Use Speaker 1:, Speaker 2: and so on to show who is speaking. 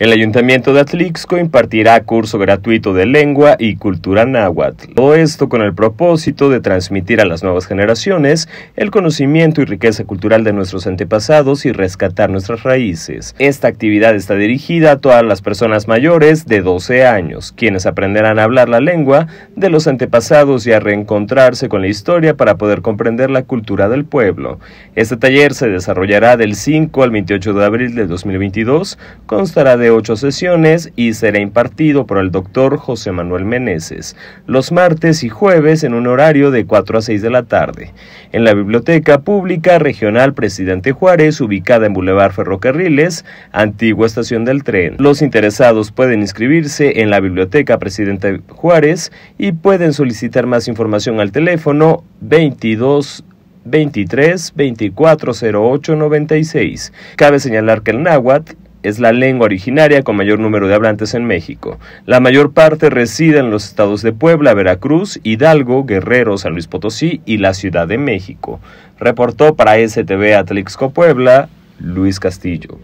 Speaker 1: El Ayuntamiento de Atlixco impartirá curso gratuito de lengua y cultura náhuatl. Todo esto con el propósito de transmitir a las nuevas generaciones el conocimiento y riqueza cultural de nuestros antepasados y rescatar nuestras raíces. Esta actividad está dirigida a todas las personas mayores de 12 años, quienes aprenderán a hablar la lengua de los antepasados y a reencontrarse con la historia para poder comprender la cultura del pueblo. Este taller se desarrollará del 5 al 28 de abril de 2022, constará de ocho sesiones y será impartido por el doctor José Manuel Meneses, los martes y jueves en un horario de 4 a 6 de la tarde, en la Biblioteca Pública Regional Presidente Juárez, ubicada en Boulevard Ferrocarriles, antigua estación del tren. Los interesados pueden inscribirse en la Biblioteca Presidente Juárez y pueden solicitar más información al teléfono 22 23 24 08 96. Cabe señalar que el náhuatl es la lengua originaria con mayor número de hablantes en México. La mayor parte reside en los estados de Puebla, Veracruz, Hidalgo, Guerrero, San Luis Potosí y la Ciudad de México. Reportó para STV Atlixco Puebla, Luis Castillo.